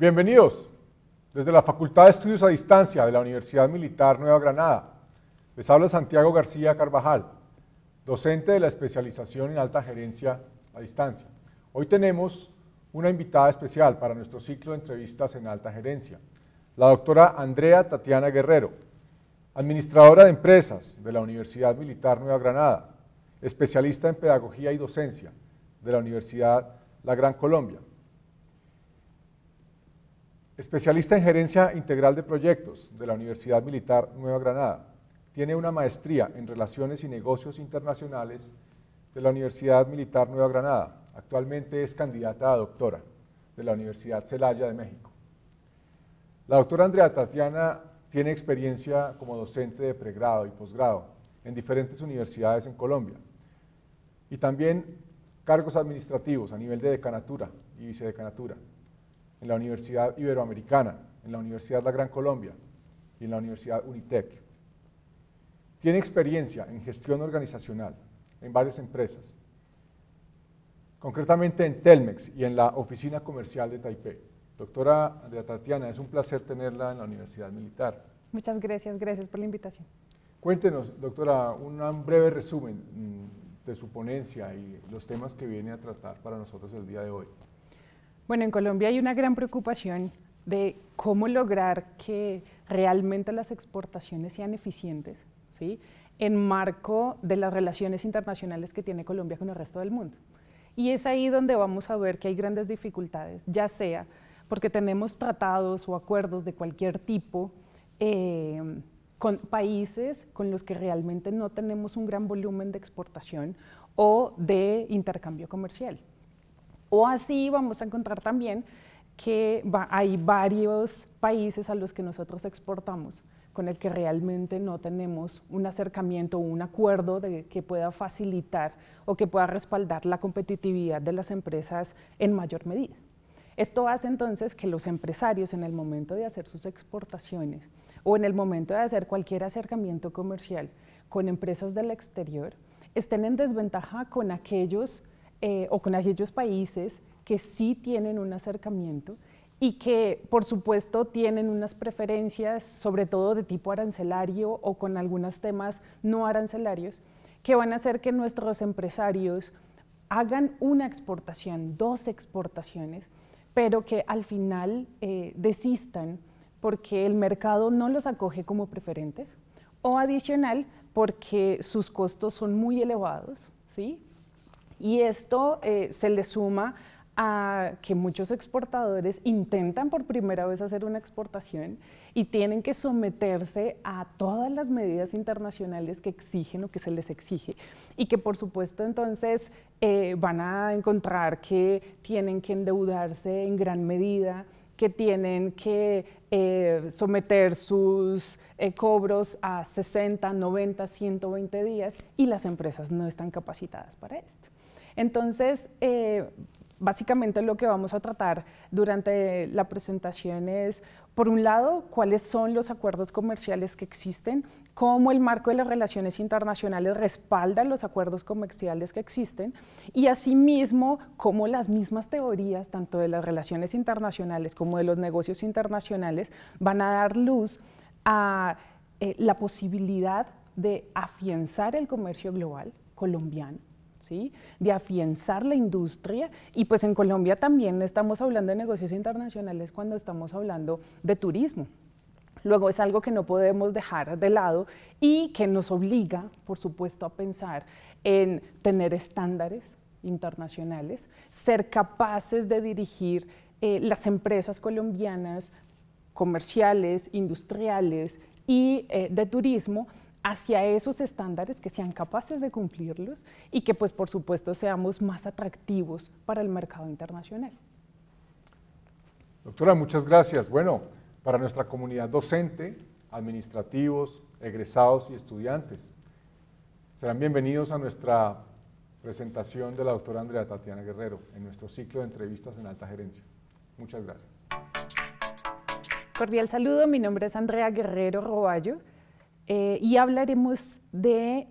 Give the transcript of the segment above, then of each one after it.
Bienvenidos desde la Facultad de Estudios a Distancia de la Universidad Militar Nueva Granada. Les habla Santiago García Carvajal, docente de la especialización en alta gerencia a distancia. Hoy tenemos una invitada especial para nuestro ciclo de entrevistas en alta gerencia, la doctora Andrea Tatiana Guerrero, administradora de empresas de la Universidad Militar Nueva Granada, especialista en pedagogía y docencia de la Universidad La Gran Colombia Especialista en Gerencia Integral de Proyectos de la Universidad Militar Nueva Granada. Tiene una maestría en Relaciones y Negocios Internacionales de la Universidad Militar Nueva Granada. Actualmente es candidata a doctora de la Universidad Celaya de México. La doctora Andrea Tatiana tiene experiencia como docente de pregrado y posgrado en diferentes universidades en Colombia y también cargos administrativos a nivel de decanatura y vicedecanatura en la Universidad Iberoamericana, en la Universidad La Gran Colombia y en la Universidad Unitec. Tiene experiencia en gestión organizacional en varias empresas, concretamente en Telmex y en la Oficina Comercial de Taipei. Doctora Andrea Tatiana, es un placer tenerla en la Universidad Militar. Muchas gracias, gracias por la invitación. Cuéntenos, doctora, un breve resumen mm, de su ponencia y los temas que viene a tratar para nosotros el día de hoy. Bueno, en Colombia hay una gran preocupación de cómo lograr que realmente las exportaciones sean eficientes, ¿sí? en marco de las relaciones internacionales que tiene Colombia con el resto del mundo. Y es ahí donde vamos a ver que hay grandes dificultades, ya sea porque tenemos tratados o acuerdos de cualquier tipo eh, con países con los que realmente no tenemos un gran volumen de exportación o de intercambio comercial. O así vamos a encontrar también que hay varios países a los que nosotros exportamos con el que realmente no tenemos un acercamiento o un acuerdo de que pueda facilitar o que pueda respaldar la competitividad de las empresas en mayor medida. Esto hace entonces que los empresarios en el momento de hacer sus exportaciones o en el momento de hacer cualquier acercamiento comercial con empresas del exterior estén en desventaja con aquellos eh, o con aquellos países que sí tienen un acercamiento y que por supuesto tienen unas preferencias, sobre todo de tipo arancelario o con algunos temas no arancelarios, que van a hacer que nuestros empresarios hagan una exportación, dos exportaciones, pero que al final eh, desistan porque el mercado no los acoge como preferentes o adicional porque sus costos son muy elevados, ¿sí? Y esto eh, se le suma a que muchos exportadores intentan por primera vez hacer una exportación y tienen que someterse a todas las medidas internacionales que exigen o que se les exige. Y que por supuesto entonces eh, van a encontrar que tienen que endeudarse en gran medida, que tienen que eh, someter sus cobros a 60, 90, 120 días y las empresas no están capacitadas para esto. Entonces, eh, básicamente lo que vamos a tratar durante la presentación es, por un lado, cuáles son los acuerdos comerciales que existen, cómo el marco de las relaciones internacionales respalda los acuerdos comerciales que existen y asimismo cómo las mismas teorías, tanto de las relaciones internacionales como de los negocios internacionales, van a dar luz a eh, la posibilidad de afianzar el comercio global colombiano de afianzar la industria y pues en Colombia también estamos hablando de negocios internacionales cuando estamos hablando de turismo. Luego es algo que no podemos dejar de lado y que nos obliga, por supuesto, a pensar en tener estándares internacionales, ser capaces de dirigir eh, las empresas colombianas comerciales, industriales y eh, de turismo hacia esos estándares, que sean capaces de cumplirlos y que pues por supuesto seamos más atractivos para el mercado internacional. Doctora, muchas gracias. Bueno, para nuestra comunidad docente, administrativos, egresados y estudiantes, serán bienvenidos a nuestra presentación de la doctora Andrea Tatiana Guerrero en nuestro ciclo de entrevistas en alta gerencia. Muchas gracias. Cordial saludo, mi nombre es Andrea Guerrero Roballo. Eh, y hablaremos del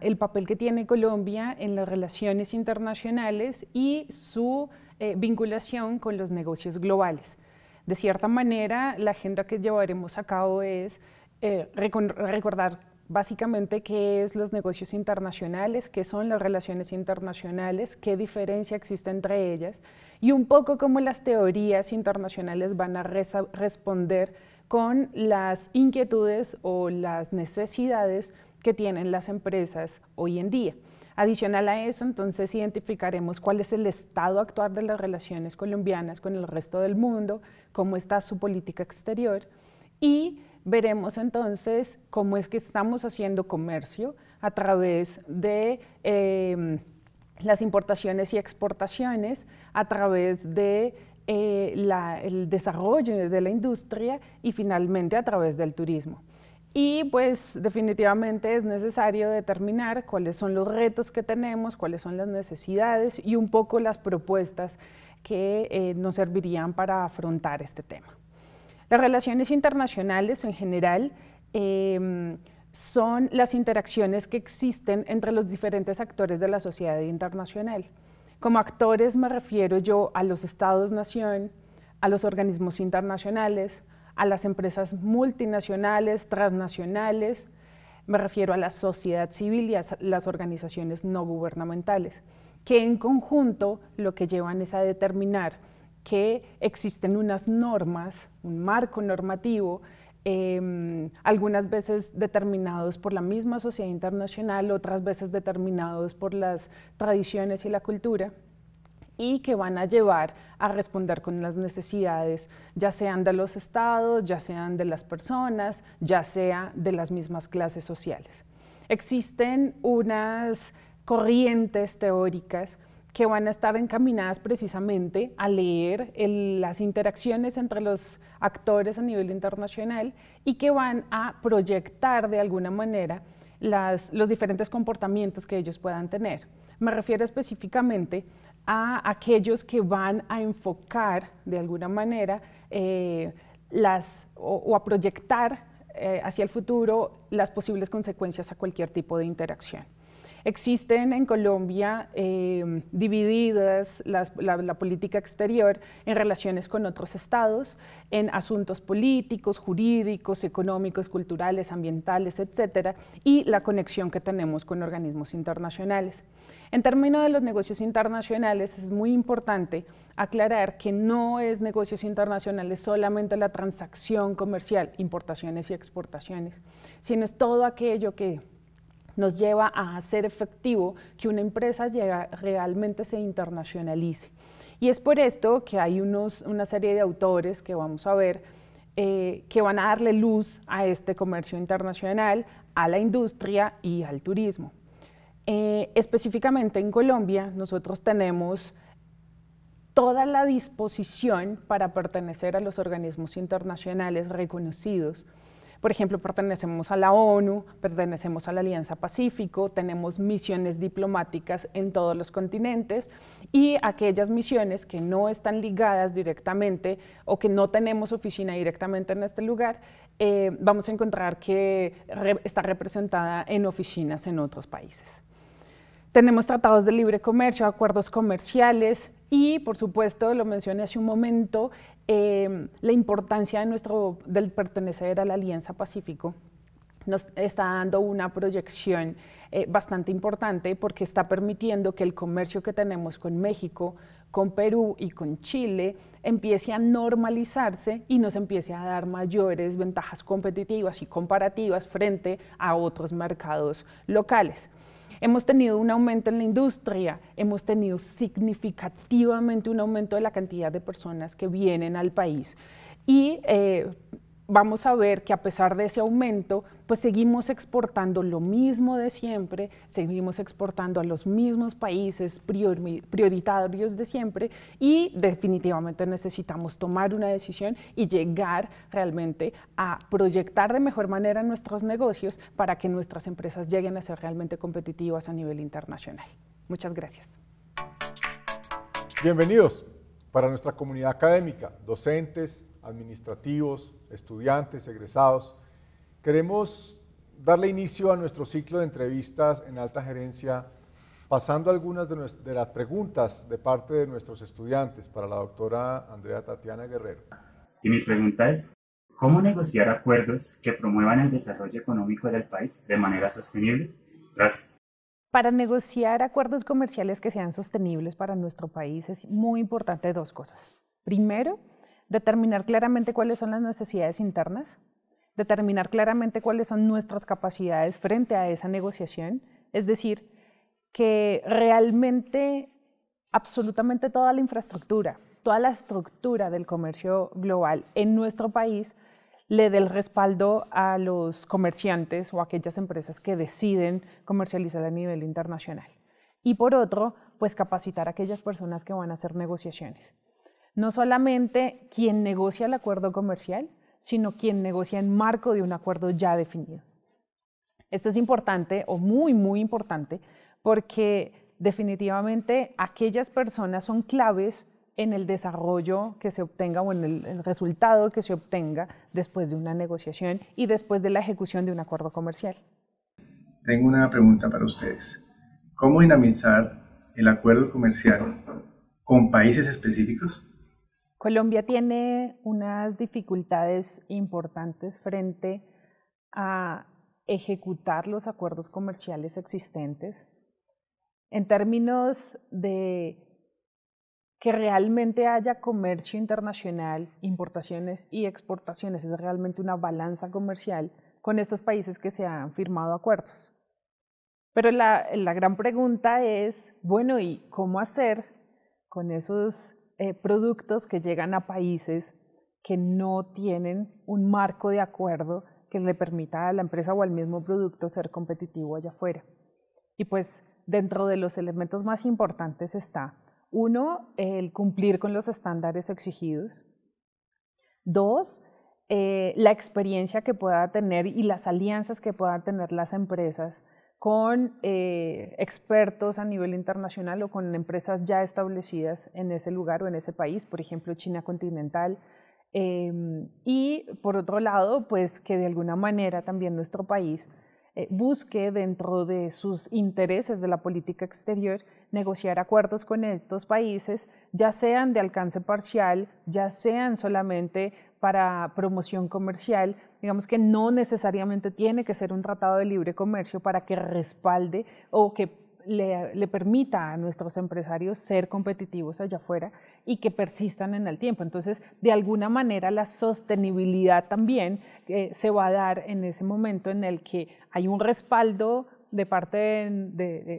el papel que tiene Colombia en las relaciones internacionales y su eh, vinculación con los negocios globales. De cierta manera, la agenda que llevaremos a cabo es eh, recordar básicamente qué es los negocios internacionales, qué son las relaciones internacionales, qué diferencia existe entre ellas y un poco cómo las teorías internacionales van a responder con las inquietudes o las necesidades que tienen las empresas hoy en día. Adicional a eso, entonces identificaremos cuál es el estado actual de las relaciones colombianas con el resto del mundo, cómo está su política exterior y veremos entonces cómo es que estamos haciendo comercio a través de em, las importaciones y exportaciones, a través de eh, el desarrollo de la industria y finalmente a través del turismo. Y pues definitivamente es necesario determinar cuáles son los retos que tenemos, cuáles son las necesidades y un poco las propuestas que eh, nos servirían para afrontar este tema. Las relaciones internacionales en general em, son las interacciones que existen entre los diferentes actores de la sociedad internacional. Como actores me refiero yo a los estados-nación, a los organismos internacionales, a las empresas multinacionales, transnacionales, me refiero a la sociedad civil y a las organizaciones no gubernamentales, que en conjunto lo que llevan es a determinar que existen unas normas, un marco normativo Em, algunas veces determinados por la misma sociedad internacional, otras veces determinados por las tradiciones y la cultura, y que van a llevar a responder con las necesidades, ya sean de los estados, ya sean de las personas, ya sea de las mismas clases sociales. Existen unas corrientes teóricas que van a estar encaminadas precisamente a leer las interacciones entre los actores a nivel internacional y que van a proyectar de alguna manera los diferentes comportamientos que ellos puedan tener. Me refiero específicamente a aquellos que van a enfocar de alguna manera eh, o, a proyectar eh, hacia el futuro las posibles consecuencias a cualquier tipo de interacción. Existen en Colombia eh, divididas la, la, política exterior en relaciones con otros estados, en asuntos políticos, jurídicos, económicos, culturales, ambientales, etcétera, y la conexión que tenemos con organismos internacionales. En términos de los negocios internacionales, es muy importante aclarar que no es negocios internacionales solamente la transacción comercial, importaciones y exportaciones, sino es todo aquello que nos lleva a hacer efectivo que una empresa realmente se internacionalice. Y es por esto que hay una serie de autores que vamos a ver eh, que van a darle luz a este comercio internacional, a la industria y al turismo. Eh, específicamente en Colombia, nosotros tenemos toda la disposición para pertenecer a los organismos internacionales reconocidos por ejemplo, pertenecemos a la ONU, pertenecemos a la Alianza Pacífico, tenemos misiones diplomáticas en todos los continentes y aquellas misiones que no están ligadas directamente o que no tenemos oficina directamente en este lugar, eh, vamos a encontrar que está representada en oficinas en otros países. Tenemos tratados de libre comercio, acuerdos comerciales, y, por supuesto, lo mencioné hace un momento, em, la importancia de nuestro, del pertenecer a la Alianza Pacífico nos está dando una proyección eh, bastante importante porque está permitiendo que el comercio que tenemos con México, con Perú y con Chile empiece a normalizarse y nos empiece a dar mayores ventajas competitivas y comparativas frente a otros mercados locales. Hemos tenido un aumento en la industria, hemos tenido significativamente un aumento de la cantidad de personas que vienen al país y eh, vamos a ver que a pesar de ese aumento, pues seguimos exportando lo mismo de siempre, seguimos exportando a los mismos países prioritarios de siempre y definitivamente necesitamos tomar una decisión y llegar realmente a proyectar de mejor manera nuestros negocios para que nuestras empresas lleguen a ser realmente competitivas a nivel internacional. Muchas gracias. Bienvenidos para nuestra comunidad académica, docentes, administrativos, estudiantes, egresados. Queremos darle inicio a nuestro ciclo de entrevistas en alta gerencia, pasando algunas de, las preguntas de parte de nuestros estudiantes para la doctora Andrea Tatiana Guerrero. Y mi pregunta es, ¿cómo negociar acuerdos que promuevan el desarrollo económico del país de manera sostenible? Gracias. Para negociar acuerdos comerciales que sean sostenibles para nuestro país es muy importante dos cosas. Primero, determinar claramente cuáles son las necesidades internas, determinar claramente cuáles son nuestras capacidades frente a esa negociación, es decir, que realmente absolutamente toda la infraestructura, toda la estructura del comercio global en nuestro país le dé el respaldo a los comerciantes o a aquellas empresas que deciden comercializar a nivel internacional. Y por otro, pues capacitar a aquellas personas que van a hacer negociaciones. No solamente quien negocia el acuerdo comercial, sino quien negocia en marco de un acuerdo ya definido. Esto es importante o muy, muy importante porque definitivamente aquellas personas son claves en el desarrollo que se obtenga o en el, resultado que se obtenga después de una negociación y después de la ejecución de un acuerdo comercial. Tengo una pregunta para ustedes. ¿Cómo dinamizar el acuerdo comercial con países específicos? Colombia tiene unas dificultades importantes frente a ejecutar los acuerdos comerciales existentes. En términos de que realmente haya comercio internacional, importaciones y exportaciones, es realmente una balanza comercial con estos países que se han firmado acuerdos. Pero la, la gran pregunta es, bueno, ¿y cómo hacer con esos eh, productos que llegan a países que no tienen un marco de acuerdo que le permita a la empresa o al mismo producto ser competitivo allá afuera? Y pues dentro de los elementos más importantes está uno, el cumplir con los estándares exigidos. Dos, eh, la experiencia que pueda tener y las alianzas que puedan tener las empresas con eh, expertos a nivel internacional o con empresas ya establecidas en ese lugar o en ese país, por ejemplo China continental. Em, y por otro lado, pues que de alguna manera también nuestro país eh, busque dentro de sus intereses de la política exterior negociar acuerdos con estos países, ya sean de alcance parcial, ya sean solamente para promoción comercial, digamos que no necesariamente tiene que ser un tratado de libre comercio para que respalde o que le, permita a nuestros empresarios ser competitivos allá afuera y que persistan en el tiempo. Entonces, de alguna manera, la sostenibilidad también eh, se va a dar en ese momento en el que hay un respaldo de parte,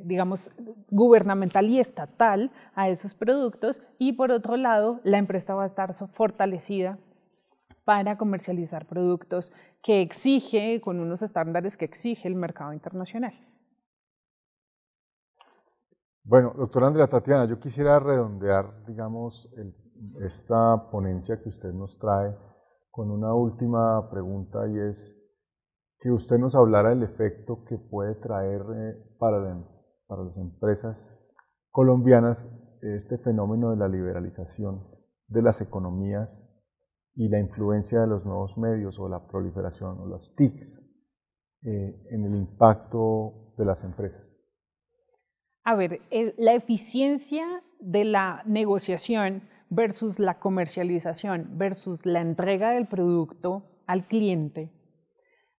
digamos, gubernamental y estatal a esos productos y por otro lado, la empresa va a estar fortalecida para comercializar productos que exige, con unos estándares que exige el mercado internacional. Bueno, doctora Andrea Tatiana, yo quisiera redondear, digamos, esta ponencia que usted nos trae con una última pregunta y es que usted nos hablara del efecto que puede traer eh, em, para, las empresas colombianas este fenómeno de la liberalización de las economías y la influencia de los nuevos medios o la proliferación o las TICs eh, en el impacto de las empresas a ver, eh, la eficiencia de la negociación versus la comercialización versus la entrega del producto al cliente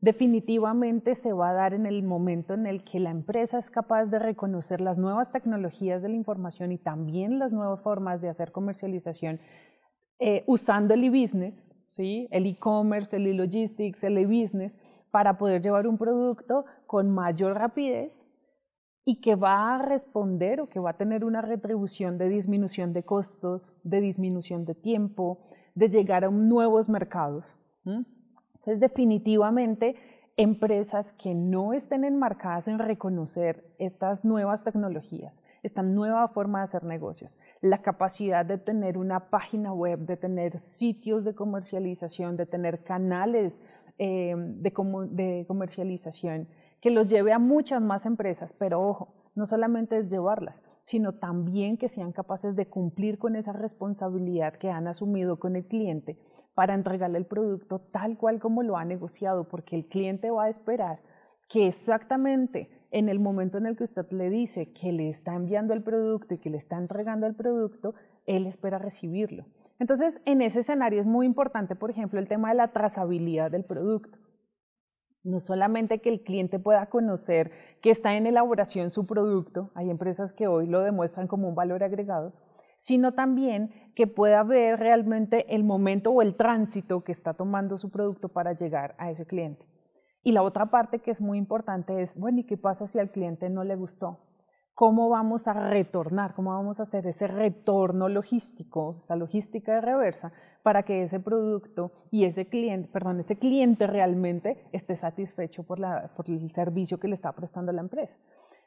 definitivamente se va a dar en el momento en el que la empresa es capaz de reconocer las nuevas tecnologías de la información y también las nuevas formas de hacer comercialización eh, usando el e-business, ¿sí? el e-commerce, el e-logistics, el e-business, para poder llevar un producto con mayor rapidez y que va a responder o que va a tener una retribución de disminución de costos, de disminución de tiempo, de llegar a nuevos mercados. Entonces, definitivamente, empresas que no estén enmarcadas en reconocer estas nuevas tecnologías, esta nueva forma de hacer negocios, la capacidad de tener una página web, de tener sitios de comercialización, de tener canales eh, de comercialización, que los lleve a muchas más empresas, pero ojo, no solamente es llevarlas, sino también que sean capaces de cumplir con esa responsabilidad que han asumido con el cliente para entregarle el producto tal cual como lo ha negociado, porque el cliente va a esperar que exactamente en el momento en el que usted le dice que le está enviando el producto y que le está entregando el producto, él espera recibirlo. Entonces, en ese escenario es muy importante, por ejemplo, el tema de la trazabilidad del producto no solamente que el cliente pueda conocer que está en elaboración su producto, hay empresas que hoy lo demuestran como un valor agregado, sino también que pueda ver realmente el momento o el tránsito que está tomando su producto para llegar a ese cliente. Y la otra parte que es muy importante es, bueno, ¿y qué pasa si al cliente no le gustó? cómo vamos a retornar, cómo vamos a hacer ese retorno logístico, esa logística de reversa, para que ese producto y ese cliente, perdón, ese cliente realmente esté satisfecho por, por el servicio que le está prestando la empresa.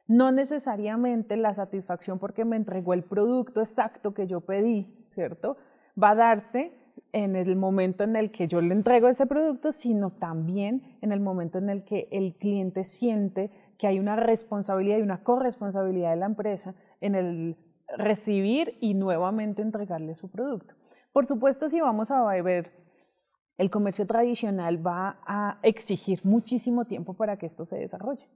No necesariamente la satisfacción porque me entregó el producto exacto que yo pedí, ¿cierto? Va a darse en el momento en el que yo le entrego ese producto, sino también en el momento en el que el cliente siente que hay una responsabilidad y una corresponsabilidad de la empresa en el recibir y nuevamente entregarle su producto. Por supuesto, si vamos a ver, el comercio tradicional va a exigir muchísimo tiempo para que esto se desarrolle.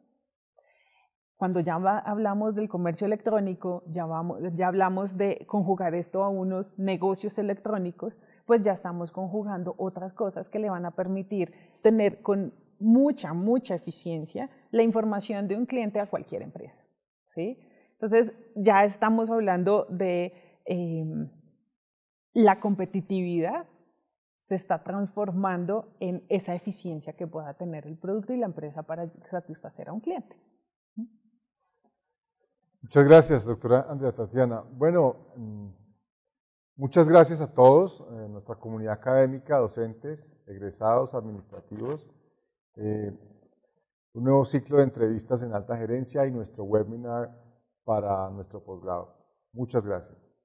Cuando ya hablamos del comercio electrónico, ya, vamos, ya hablamos de conjugar esto a unos negocios electrónicos, pues ya estamos conjugando otras cosas que le van a permitir tener con mucha, mucha eficiencia la información de un cliente a cualquier empresa. ¿sí? Entonces, ya estamos hablando de em, la competitividad se está transformando en esa eficiencia que pueda tener el producto y la empresa para satisfacer a un cliente. Muchas gracias, doctora Andrea Tatiana. Bueno, mm, muchas gracias a todos, en eh, nuestra comunidad académica, docentes, egresados, administrativos eh, un nuevo ciclo de entrevistas en alta gerencia y nuestro webinar para nuestro posgrado. Muchas gracias.